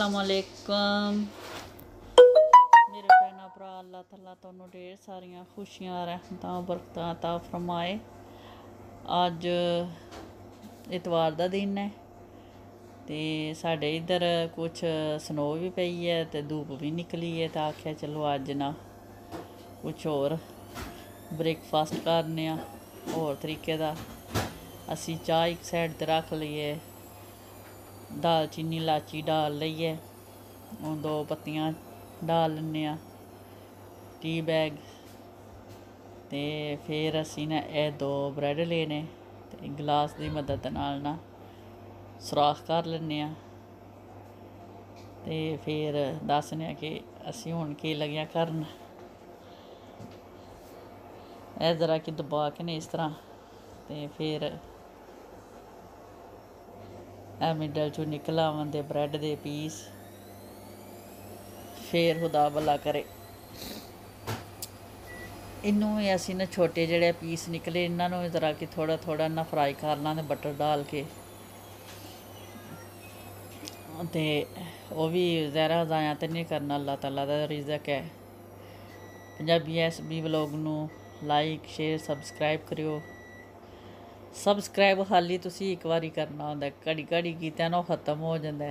ਅਸਲਾਮ ਅਲੈਕਮ ਮੇਰੇ ਭੈਣਾ ਭਰਾ ਅੱਲਾਹ ਤਾਲਾ ਤੁਹਾਨੂੰ ਢੇਰ ਸਾਰੀਆਂ ਖੁਸ਼ੀਆਂ ਰਹਿਮਤਾਂ ਬਰਕਤਾਂ عطا ਫਰਮਾਏ ਅੱਜ ਇਤਵਾਰ ਦਾ ਦਿਨ ਹੈ ਤੇ ਸਾਡੇ ਇਧਰ ਕੁਝ ਸਨੋ ਵੀ ਪਈ ਹੈ ਤੇ ਧੂਪ ਵੀ ਨਿਕਲੀ ਹੈ ਤਾਂ ਆਖਿਆ ਚਲੋ ਅੱਜ ਨਾ ਕੁਝ ਹੋਰ ਬ੍ਰੇਕਫਾਸਟ ਕਰਨੇ ਆ ਹੋਰ ਤਰੀਕੇ ਦਾ ਅਸੀਂ ਚਾਹ ਇੱਕ ਸਾਈਡ ਤੇ ਰੱਖ ਲਈਏ दालचीनी लाची डाल लेइयै हून दो पत्तियां डाल लैन्ने टी बैग तो फिर असी ने यह दो ब्रैड लेने गलास की मदद नाल ना सराख कर लें तो फिर दसने कि असीं हूँ की लगे कर करन एह् जरा कि दबा के नी इस तरह तो फिर ਮਿਡਲ ਚੋਂ ਨਿਕਲ ਆਉਣ ਦੇ ਬ੍ਰੈਡ ਦੇ ਪੀਸ ਫੇਰ ਖੁਦਾ ਬਲਾ ਕਰੇ ਇਹਨੂੰ ਇਹ ਅਸੀਂ ਨਾ ਛੋਟੇ ਜਿਹੜੇ ਪੀਸ ਨਿਕਲੇ ਇਹਨਾਂ ਨੂੰ ਜ਼ਰਾ ਕਿ ਥੋੜਾ ਥੋੜਾ ਨਾ ਫਰਾਈ ਕਰ ਲਾਂ ਤੇ ਬਟਰ ਡਾਲ ਕੇ ਤੇ ਉਹ ਵੀ ਜ਼ਰਾ ਜ਼ਾਇਆ ਤੇ ਨਹੀਂ ਕਰਨਾ ਅੱਲਾਹ ਤਾਲਾ ਦਾ ਰਿਜ਼ਕ ਹੈ ਪੰਜਾਬੀ ਬੀ ਵਲੌਗ ਨੂੰ ਲਾਈਕ ਸ਼ੇਅਰ ਸਬਸਕ੍ਰਾਈਬ ਕਰਿਓ ਸਬਸਕ੍ਰਾਈਬ ਹਾਲੀ ਤੁਸੀਂ ਇੱਕ ਵਾਰੀ ਕਰਨਾ ਹੁੰਦਾ ਘੜੀ ਘੜੀ ਕੀਤਾ ਨਾ ਖਤਮ ਹੋ ਜਾਂਦਾ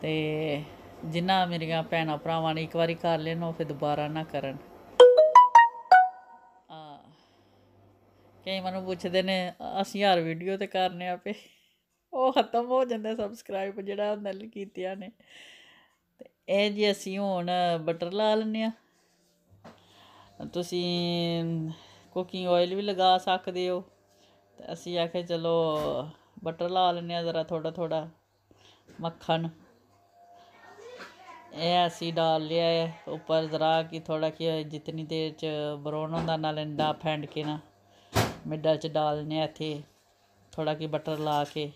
ਤੇ ਜਿੰਨਾ ਮੇਰੀਆਂ ਭੈਣਾਂ ਭਰਾਵਾਂ ਨੇ ਇੱਕ ਵਾਰੀ ਕਰ ਲੈਣ ਉਹ ਫਿਰ ਦੁਬਾਰਾ ਨਾ ਕਰਨ ਆ ਕਈ ਮੈਨੂੰ ਪੁੱਛਦੇ ਨੇ ਅਸੀਂ ਹਰ ਵੀਡੀਓ ਤੇ ਕਰਨੇ ਆ ਪੇ ਉਹ ਖਤਮ ਹੋ ਜਾਂਦਾ ਸਬਸਕ੍ਰਾਈਬ ਜਿਹੜਾ ਨਲ ਕੀਤਿਆਂ ਨੇ ਤੇ ਇਹ ਜੀ ਅਸੀਂ ਹੁਣ ਬਟਰ ਲਾ ਲੈਣੇ ਆ ਤੁਸੀਂ ਕੁਕਿੰਗ ਆਇਲ ਵੀ ਲਗਾ ਸਕਦੇ ਹੋ ਤੇ ਅਸੀਂ ਆਖੇ ਚਲੋ ਬਟਰ ਲਾ ਲੈਨੇ ਆ ਜ਼ਰਾ ਥੋੜਾ ਥੋੜਾ ਮੱਖਣ ਇਹ ਅਸੀਂ ਡਾਲ ਲਿਆ ਹੈ ਉੱਪਰ ਜ਼ਰਾ ਕਿ ਥੋੜਾ ਕਿ ਜਿੰਨੀ ਦੇਰ ਚ ਬਰਾਉਨ ਹੁੰਦਾ ਨਾਲ ਅੰਡਾ ਫੈਂਡ ਕੇ ਨਾ ਮਿੱਡਲ ਚ ਡਾਲ ਲੈਨੇ ਆ ਇਥੇ ਥੋੜਾ ਕਿ ਬਟਰ ਲਾ ਕੇ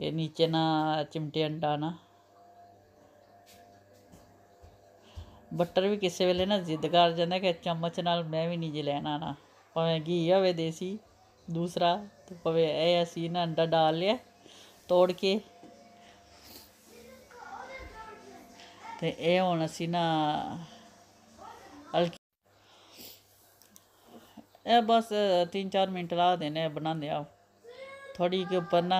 ਇਹ ਨੀਚੇ ਨਾ ਚਿਮਟੇ ਅੰਡਾ ਨਾ ਬਟਰ ਵੀ ਕਿਸੇ ਵੇਲੇ ਨਾ ਜ਼ਿੱਦ ਕਰ ਜਾਂਦਾ ਕਿ ਚਮਚ ਨਾਲ ਮੈਂ ਵੀ ਨਹੀਂ ਜੇ ਲੈਣਾ ਨਾ ਭਾਵੇਂ ਘੀ ਹੋਵੇ ਦੇਸੀ दूसरा तो पवे ए असीन अंडा डाल लिया तोड़ के ते ए हूँ असी ना हल्की बस तीन चार मिनट ला देने बनाने आओ थोड़ी के उपर ना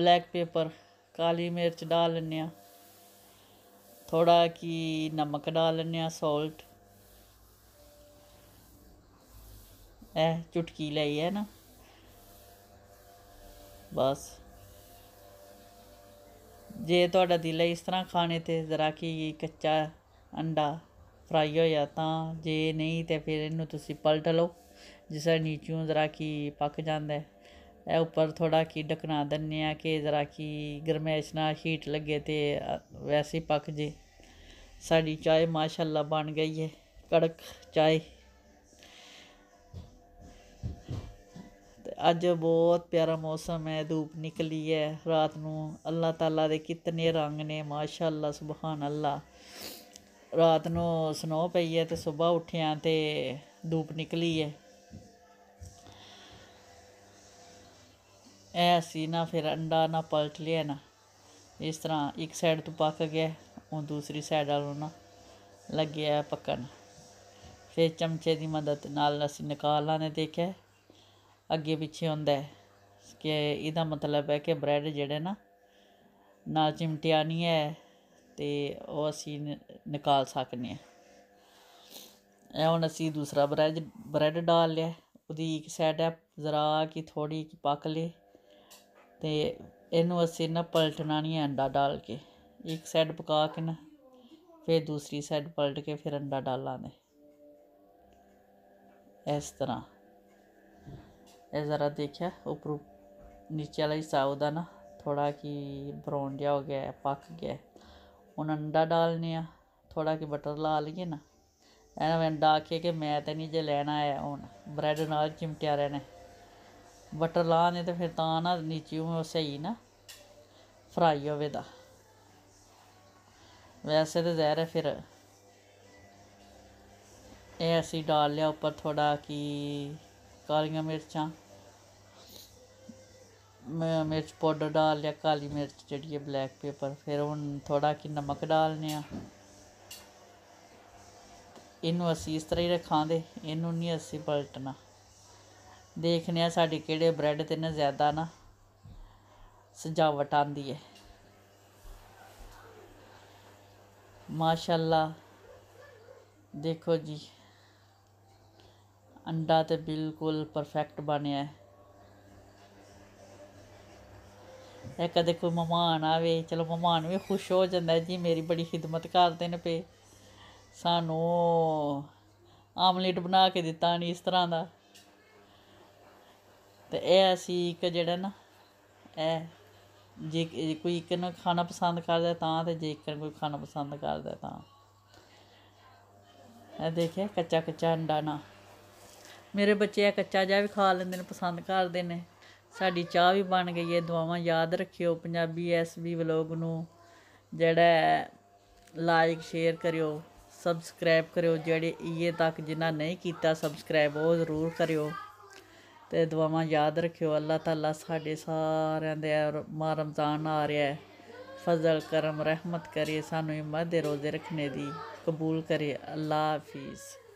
ब्लैक पेपर काली मिर्च डाल लेने थोड़ा कि नमक डाल लेने सॉल्ट ਇਹ ਚੁਟਕੀ ਲਈ ਹੈ ਨਾ ਬਸ ਜੇ ਤੁਹਾਡਾ ਦਿਲ ਇਸ ਤਰ੍ਹਾਂ ਖਾਣੇ ਤੇ ਜ਼ਰਾ ਕੀ ਕੱਚਾ ਅੰਡਾ ਫਰਾਈ ਹੋਇਆ ਤਾਂ ਜੇ ਨਹੀਂ ਤੇ ਫਿਰ ਇਹਨੂੰ ਤੁਸੀਂ ਪਲਟ ਲਓ ਜਿਸ ਤਰ੍ਹਾਂ ਨੀਚੋਂ ਜ਼ਰਾ ਕੀ ਪੱਕ ਜਾਂਦਾ ਹੈ ਇਹ ਉੱਪਰ ਥੋੜਾ ਕੀ ਢਕਣਾ ਦੰਨੇ ਆ ਕਿ ਜ਼ਰਾ ਕੀ ਗਰਮੈਸ਼ ਨਾਲ ਹੀਟ ਲੱਗੇ ਤੇ ਵੈਸੇ ਪੱਕ ਜੇ ਸਾਡੀ ਚਾਹ ਮਾਸ਼ਾਅੱਲਾ ਬਣ ਗਈ ਹੈ ਕੜਕ ਚਾਹ ਅੱਜ ਬਹੁਤ ਪਿਆਰਾ ਮੌਸਮ ਹੈ ਧੂਪ ਨਿਕਲੀ ਹੈ ਰਾਤ ਨੂੰ ਅੱਲਾਹ ਤਾਲਾ ਦੇ ਕਿਤਨੇ ਰੰਗ ਨੇ ਮਾਸ਼ਾਅੱਲਾ ਸੁਭਾਨ ਅੱਲਾ ਰਾਤ ਨੂੰ ਸਨੋ ਪਈ ਹੈ ਤੇ ਸਵੇਰ ਉੱਠਿਆ ਤੇ ਧੂਪ ਨਿਕਲੀ ਹੈ ਐ ਸੀ ਨਾ ਫਿਰ ਅੰਡਾ ਨਾ ਪਲਟ ਲਿਆ ਨਾ ਇਸ ਤਰ੍ਹਾਂ ਇੱਕ ਸਾਈਡ ਤੋਂ ਪੱਕ ਗਿਆ ਉਹ ਦੂਸਰੀ ਸਾਈਡ ਵਾਲੋਂ ਨਾ ਲੱਗਿਆ ਪੱਕਣ ਫਿਰ ਚਮਚੇ ਦੀ ਮਦਦ ਨਾਲ ਅਸੀਂ ਨਿਕਾਲਾਂ ਨੇ ਦੇਖਿਆ ਅੱਗੇ ਪਿੱਛੇ ਹੁੰਦਾ ਕਿ ਇਹਦਾ ਮਤਲਬ ਹੈ ਕਿ ਬ੍ਰੈਡ ਜਿਹੜਾ ਨਾ ਨਾ ਚਿਮਟਿਆ ਨਹੀਂ ਹੈ ਤੇ ਉਹ ਅਸੀਂ ਨਿਕਾਲ ਸਕਨੇ ਆ ਇਹ ਹੁਣ ਅਸੀਂ ਦੂਸਰਾ ਬ੍ਰੈਡ ਬ੍ਰੈਡ ਡਾਲ ਲਿਆ ਉਹਦੀ ਇੱਕ ਸਾਈਡ ਹੈ ਜ਼ਰਾ ਕਿ ਥੋੜੀ ਪੱਕ ਲੇ ਤੇ ਇਹਨੂੰ ਅਸੀਂ ਨਾ ਪਲਟਣਾ ਨਹੀਂ ਅੰਡਾ ਡਾਲ ਕੇ ਇੱਕ ਸਾਈਡ ਪਕਾ ਕੇ ਨਾ ਫਿਰ ਦੂਸਰੀ ਸਾਈਡ ਪਲਟ ਕੇ ਫਿਰ ਅੰਡਾ ਡਾਲਾਂਗੇ ਇਸ ਤਰ੍ਹਾਂ ये ज़रा देखिए ऊपर नीचे वाला हिस्सा ओहदा ना थोड़ा कि ब्राउन जहा हो गया है पक गया है हूँ अंडा डालने आ थोड़ा कि बटर ला लिए ना ਇਹਨਾਂ ਮੈਨੂੰ ਡਾਕੇ ਕਿ ਮੈਂ ਤਾਂ ਨਹੀਂ ਜੇ ਲੈਣਾ ਆਇਆ ਹੁਣ ਬ੍ਰੈਡ ਨਾਲ ਚਿਮਟਿਆ ਰਹਿਣਾ ਬਟਰ ਲਾ ਨੇ ਤੇ ਫਿਰ ਤਾਂ ਨਾ ਨੀਚੇ ਉਹ ਸਹੀ ਨਾ ਫਰਾਈ ਹੋਵੇ ਦਾ ਵੈਸੇ ਤਾਂ ਜ਼ਹਿਰ ਹੈ ਫਿਰ ਇਹ ਅਸੀਂ ਡਾਲ ਲਿਆ ਉੱਪਰ ਥੋੜਾ ਕੀ ਮਿਰਚਾਂ ਮੈਂ ਮਿਰਚ ਪਾਊਡਰ ਡਾਲ ਲਿਆ ਕਾਲੀ ਮਿਰਚ ਜਿਹੜੀ ਹੈ ਬਲੈਕ ਪੇਪਰ ਫਿਰ ਹੁਣ ਥੋੜਾ ਕਿ ਨਮਕ ਡਾਲਨੇ ਆ ਇਹਨੂੰ ਅਸੀਂ ਇਸ ਤਰ੍ਹਾਂ ਹੀ ਰੱਖਾਂਦੇ ਇਹਨੂੰ ਨਹੀਂ ਅਸੀਂ ਪਲਟਣਾ ਦੇਖਨੇ ਆ ਸਾਡੇ ਕਿਹੜੇ ਬ੍ਰੈਡ ਤੇ ਨਾ ਜ਼ਿਆਦਾ ਨਾ ਸਜਾਵਟ ਆਂਦੀ ਹੈ ਮਾਸ਼ਾਅੱਲਾ ਦੇਖੋ ਜੀ ਅੰਡਾ ਤੇ ਬਿਲਕੁਲ ਪਰਫੈਕਟ ਬਣਿਆ ਇਹ ਕਦੇ ਕੋਈ ਮਹਿਮਾਨ ਆਵੇ ਚਲੋ ਮਹਿਮਾਨ ਵੀ ਖੁਸ਼ ਹੋ ਜਾਂਦਾ ਜੀ ਮੇਰੀ ਬੜੀ ਖਿਦਮਤ ਕਰਦੇ ਨੇ ਪੇ ਸਾਨੂੰ ਆਮਲੇਟ ਬਣਾ ਕੇ ਦਿੱਤਾ ਨਹੀਂ ਇਸ ਤਰ੍ਹਾਂ ਦਾ ਤੇ ਇਹ ਅਸੀਂ ਇੱਕ ਜਿਹੜਾ ਨਾ ਇਹ ਜੇ ਕੋਈ ਇੱਕ ਨੂੰ ਖਾਣਾ ਪਸੰਦ ਕਰਦਾ ਤਾਂ ਤੇ ਜੇ ਇੱਕ ਕੋਈ ਖਾਣਾ ਪਸੰਦ ਕਰਦਾ ਤਾਂ ਇਹ ਦੇਖਿਆ ਕੱਚਾ ਕੱਚਾ ਅੰਡਾ ਨਾ ਮੇਰੇ ਬੱਚੇ ਆ ਕੱਚਾ ਜਾ ਵੀ ਖਾ ਲੈਂਦੇ ਨੇ ਪਸੰਦ ਕਰਦੇ ਨੇ ਸਾਡੀ ਚਾਹ ਵੀ ਬਣ ਗਈ ਹੈ ਦੁਆਵਾਂ ਯਾਦ ਰੱਖਿਓ ਪੰਜਾਬੀ ਐਸਬੀ ਵਲੋਗ ਨੂੰ ਜਿਹੜਾ ਲਾਈਕ ਸ਼ੇਅਰ ਕਰਿਓ ਸਬਸਕ੍ਰਾਈਬ ਕਰਿਓ ਜਿਹੜੇ ਇਹ ਤੱਕ ਜਿਨ੍ਹਾਂ ਨਹੀਂ ਕੀਤਾ ਸਬਸਕ੍ਰਾਈਬ ਉਹ ਜ਼ਰੂਰ ਕਰਿਓ ਤੇ ਦੁਆਵਾਂ ਯਾਦ ਰੱਖਿਓ ਅੱਲਾਹ ਤਾਲਾ ਸਾਡੇ ਸਾਰਿਆਂ ਦੇ ਮਾ ਰਮਜ਼ਾਨ ਆ ਰਿਹਾ ਹੈ ਫਜ਼ਲ ਕਰਮ ਰਹਿਮਤ ਕਰੇ ਸਾਨੂੰ ਹਿੰਮਤ ਦੇ ਰੋਜ਼ੇ ਰੱਖਣੇ ਦੀ ਕਬੂਲ ਕਰੇ ਅੱਲਾਹ ਹਾਫਿਜ਼